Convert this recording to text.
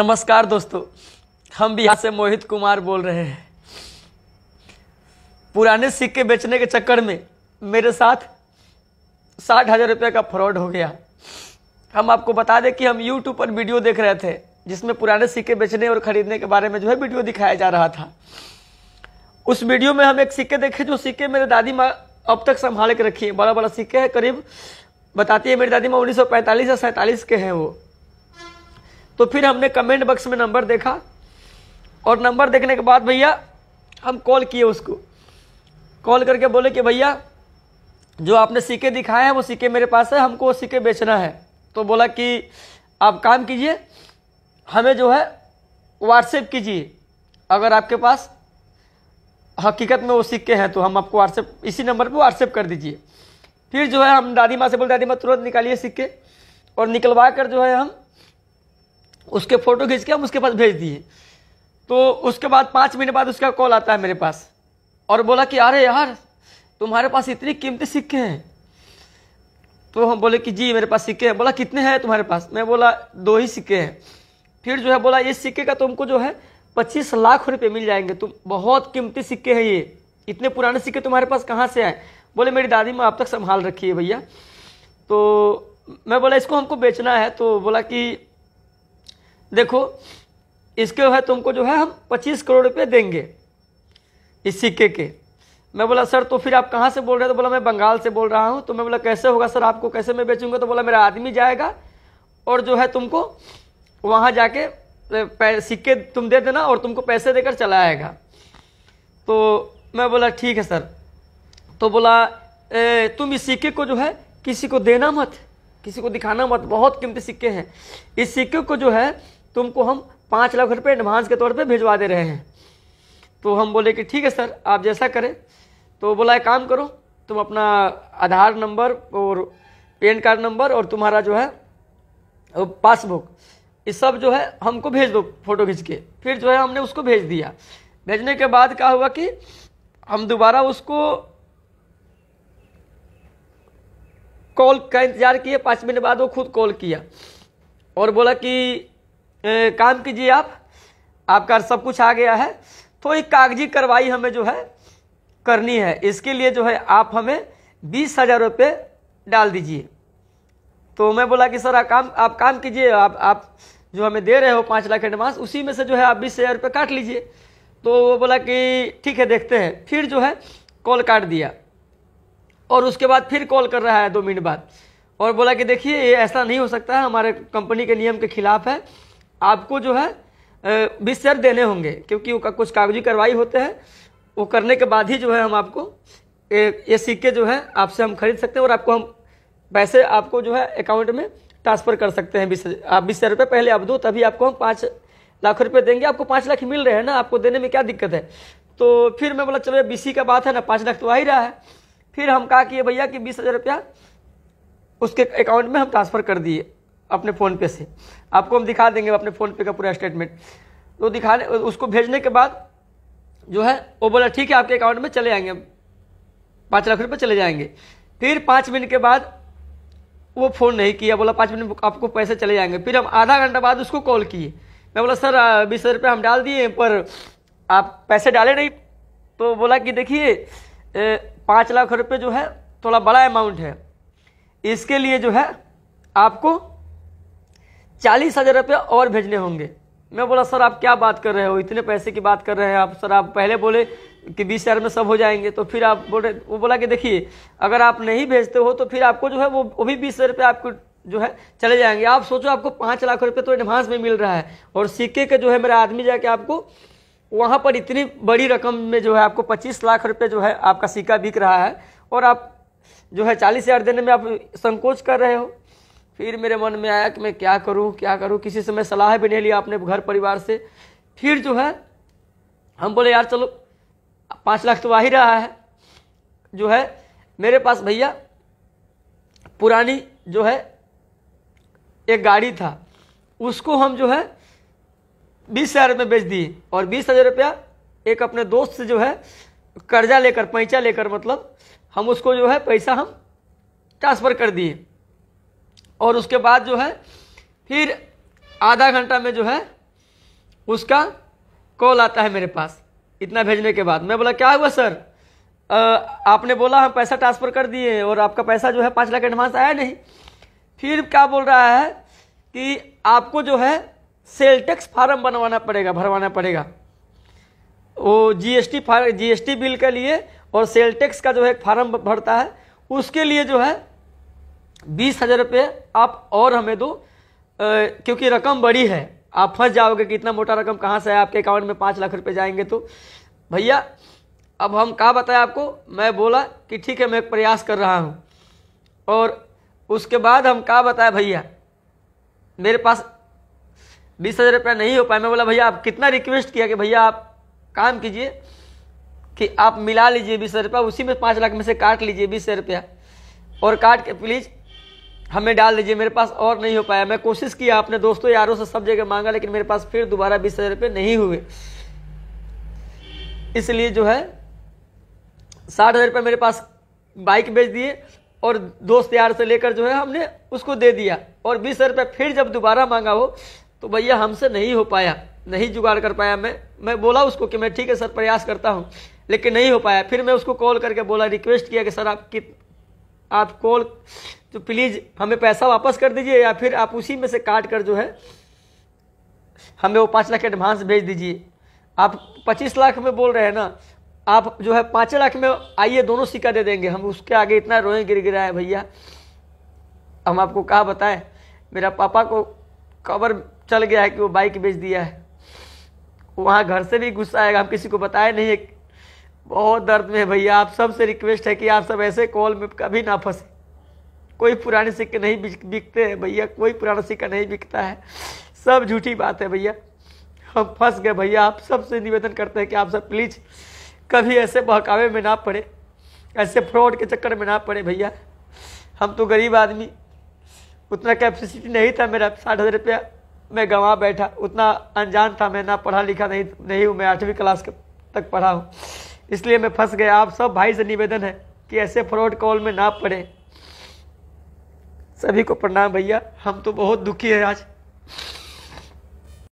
नमस्कार दोस्तों हम बिहार से मोहित कुमार बोल रहे हैं पुराने सिक्के बेचने के चक्कर में मेरे साथ साठ हजार रुपये का फ्रॉड हो गया हम आपको बता दें कि हम यूट्यूब पर वीडियो देख रहे थे जिसमें पुराने सिक्के बेचने और ख़रीदने के बारे में जो है वीडियो दिखाया जा रहा था उस वीडियो में हम एक सिक्के देखे जो सिक्के मेरे दादी माँ अब तक संभाल के रखी है बड़ा बड़ा सिक्के है करीब बताती है मेरी दादी माँ उन्नीस सौ पैंतालीस या सैंतालीस के हैं वो तो फिर हमने कमेंट बॉक्स में नंबर देखा और नंबर देखने के बाद भैया हम कॉल किए उसको कॉल करके बोले कि भैया जो आपने सिक्के दिखाए हैं वो सिक्के मेरे पास है हमको वो सिक्के बेचना है तो बोला कि आप काम कीजिए हमें जो है व्हाट्सएप कीजिए अगर आपके पास हकीकत में वो सिक्के हैं तो हम आपको व्हाट्सएप इसी नंबर पर व्हाट्सएप कर दीजिए फिर जो है हम दादी माँ से बोले दादी माँ तुरंत निकालिए सिक्के और निकलवा कर जो है हम उसके फ़ोटो खींच के हम उसके पास भेज दिए तो उसके बाद पाँच महीने बाद उसका कॉल आता है मेरे पास और बोला कि अरे यार तुम्हारे पास इतनी कीमती सिक्के हैं तो हम बोले कि जी मेरे पास सिक्के हैं बोला कितने हैं तुम्हारे पास मैं बोला दो ही सिक्के हैं फिर जो है बोला ये सिक्के का तुमको जो है पच्चीस लाख रुपये मिल जाएंगे तुम बहुत कीमती सिक्के हैं ये इतने पुराने सिक्के तुम्हारे पास कहाँ से आए बोले मेरी दादी माँ आप तक संभाल रखी है भैया तो मैं बोला इसको हमको बेचना है तो बोला कि देखो इसके जो है तुमको जो है हम पच्चीस करोड़ रुपये देंगे इस सिक्के के मैं बोला सर तो फिर आप कहाँ से बोल रहे हैं तो बोला मैं बंगाल से बोल रहा हूँ तो मैं बोला कैसे होगा सर आपको कैसे मैं बेचूंगा तो बोला मेरा आदमी जाएगा और जो है तुमको वहाँ जाके सिक्के तुम दे देना और तुमको पैसे देकर चला आएगा तो मैं बोला ठीक है सर तो बोला ए, तुम इस सिक्के को जो है किसी को देना मत किसी को दिखाना मत बहुत कीमती सिक्के हैं इस सिक्के को जो है तुमको हम पाँच लाख रुपये एडवांस के तौर पर भिजवा दे रहे हैं तो हम बोले कि ठीक है सर आप जैसा करें तो बोला एक काम करो तुम अपना आधार नंबर और पेन कार्ड नंबर और तुम्हारा जो है पासबुक ये सब जो है हमको भेज दो फोटो खींच के फिर जो है हमने उसको भेज दिया भेजने के बाद क्या हुआ कि हम दोबारा उसको कॉल का इंतज़ार किए पाँच मिनट बाद वो खुद कॉल किया और बोला कि काम कीजिए आप आपका सब कुछ आ गया है थोड़ी तो कागजी कार्रवाई हमें जो है करनी है इसके लिए जो है आप हमें बीस हज़ार रुपये डाल दीजिए तो मैं बोला कि सर आप काम आप काम कीजिए आप आप जो हमें दे रहे हो पाँच लाख एडवांस उसी में से जो है आप बीस हज़ार रुपये काट लीजिए तो वो बोला कि ठीक है देखते हैं फिर जो है कॉल काट दिया और उसके बाद फिर कॉल कर रहा है दो मिनट बाद और बोला कि देखिए ये ऐसा नहीं हो सकता है हमारे कंपनी के नियम के खिलाफ है आपको जो है बिस्तर देने होंगे क्योंकि वो कुछ कागजी कार्रवाई होते हैं वो करने के बाद ही जो है हम आपको ये, ये सिक्के जो है आपसे हम खरीद सकते हैं और आपको हम पैसे आपको जो है अकाउंट में ट्रांसफ़र कर सकते हैं बीस आप बीस हज़ार रुपये पहले आप दो तभी आपको हम पाँच लाख रुपये देंगे आपको पाँच लाख मिल रहे हैं ना आपको देने में क्या दिक्कत है तो फिर मैं बोला चलो बीसी का बात है ना पाँच लाख तो आ ही रहा है फिर हम कहा कि भैया कि बीस हज़ार रुपया उसके अकाउंट में हम ट्रांसफ़र कर दिए अपने फ़ोन पे से आपको हम दिखा देंगे अपने फ़ोन पे का पूरा स्टेटमेंट तो दिखा उसको भेजने के बाद जो है वो बोला ठीक है आपके अकाउंट में चले आएंगे पाँच लाख रुपये चले जाएंगे फिर पाँच मिनट के बाद वो फ़ोन नहीं किया बोला पाँच मिनट आपको पैसे चले जाएंगे फिर हम आधा घंटा बाद उसको कॉल किए मैं बोला सर बीस हज़ार रुपये हम डाल दिए पर आप पैसे डाले नहीं तो बोला कि देखिए पाँच लाख रुपये जो है थोड़ा बड़ा अमाउंट है इसके लिए जो है आपको चालीस हज़ार रुपये और भेजने होंगे मैं बोला सर आप क्या बात कर रहे हो इतने पैसे की बात कर रहे हैं आप सर आप पहले बोले कि बीस हज़ार में सब हो जाएंगे तो फिर आप बोले वो बोला कि देखिए अगर आप नहीं भेजते हो तो फिर आपको जो है वो वो भी बीस हज़ार रुपये आपको जो है चले जाएंगे आप सोचो आपको पाँच लाख रुपये तो एडवांस में मिल रहा है और सिक्के के जो है मेरा आदमी जाके आपको वहाँ पर इतनी बड़ी रकम में जो है आपको पच्चीस लाख रुपये जो है आपका सिक्का बिक रहा है और आप जो है चालीस हज़ार देने में आप संकोच कर रहे हो फिर मेरे मन में आया कि मैं क्या करूं क्या करूं किसी से मैं सलाह भी नहीं लिया अपने घर परिवार से फिर जो है हम बोले यार चलो पाँच लाख तो आ ही रहा है जो है मेरे पास भैया पुरानी जो है एक गाड़ी था उसको हम जो है बीस हज़ार में बेच दिए और बीस हज़ार रुपया एक अपने दोस्त से जो है कर्जा लेकर पैंचा लेकर मतलब हम उसको जो है पैसा हम ट्रांसफ़र कर दिए और उसके बाद जो है फिर आधा घंटा में जो है उसका कॉल आता है मेरे पास इतना भेजने के बाद मैं बोला क्या हुआ सर आ, आपने बोला हम पैसा ट्रांसफ़र कर दिए और आपका पैसा जो है पाँच लाख एडवांस आया नहीं फिर क्या बोल रहा है कि आपको जो है सेल टैक्स फार्म बनवाना पड़ेगा भरवाना पड़ेगा वो जीएसटी फार जीएसटी बिल के लिए और सेल टैक्स का जो है एक फार्म भरता है उसके लिए जो है बीस हजार रुपये आप और हमें दो आ, क्योंकि रकम बड़ी है आप फंस जाओगे कि इतना मोटा रकम कहाँ से है आपके अकाउंट में पाँच लाख रुपये जाएंगे तो भैया अब हम कहा बताया आपको मैं बोला कि ठीक है मैं एक प्रयास कर रहा हूँ और उसके बाद हम कहा बताया भैया मेरे पास बीस हज़ार रुपया नहीं हो पाया मैं बोला भैया आप कितना रिक्वेस्ट किया कि भैया आप काम कीजिए कि आप मिला लीजिए बीस हज़ार रुपया उसी में पाँच लाख में से काट लीजिए बीस हज़ार रुपया और काट के प्लीज़ हमें डाल दीजिए मेरे पास और नहीं हो पाया मैं कोशिश की आपने दोस्तों यारों से सब जगह मांगा लेकिन मेरे पास फिर दोबारा बीस हज़ार रुपये नहीं हुए इसलिए जो है साठ हज़ार रुपये मेरे पास बाइक बेच दिए और दोस्त यार से लेकर जो है हमने उसको दे दिया और बीस हज़ार रुपये फिर जब दोबारा मांगा हो तो भैया हमसे नहीं हो पाया नहीं जुगाड़ कर पाया मैं मैं बोला उसको कि मैं ठीक है सर प्रयास करता हूँ लेकिन नहीं हो पाया फिर मैं उसको कॉल करके बोला रिक्वेस्ट किया कि सर आप आप कॉल तो प्लीज़ हमें पैसा वापस कर दीजिए या फिर आप उसी में से काट कर जो है हमें वो पाँच लाख एडवांस भेज दीजिए आप पच्चीस लाख में बोल रहे हैं ना आप जो है पाँच लाख में आइए दोनों सिक्का दे देंगे हम उसके आगे इतना रोए गिर गिरा है भैया हम आपको कहा बताएं मेरा पापा को कबर चल गया है कि वो बाइक बेच दिया है वहाँ घर से भी गुस्सा आएगा हम किसी को बताए नहीं बहुत दर्द में है भैया आप सबसे रिक्वेस्ट है कि आप सब ऐसे कॉल में कभी ना फंसे कोई पुराने सिक्के नहीं बिकते हैं भैया कोई पुराना सिक्का नहीं बिकता है सब झूठी बात है भैया हम फंस गए भैया आप सबसे निवेदन करते हैं कि आप सब प्लीज़ कभी ऐसे बहकावे में ना पड़े ऐसे फ्रॉड के चक्कर में ना पड़े भैया हम तो गरीब आदमी उतना कैपेसिटी नहीं था मेरा साठ हज़ार रुपया मैं गंवा बैठा उतना अनजान था मैं ना पढ़ा लिखा नहीं नहीं हूँ मैं आठवीं क्लास तक पढ़ा हूँ इसलिए मैं फंस गया आप सब भाई से निवेदन है कि ऐसे फ्रॉड कॉल में ना पड़े सभी को प्रणाम भैया हम तो बहुत दुखी है आज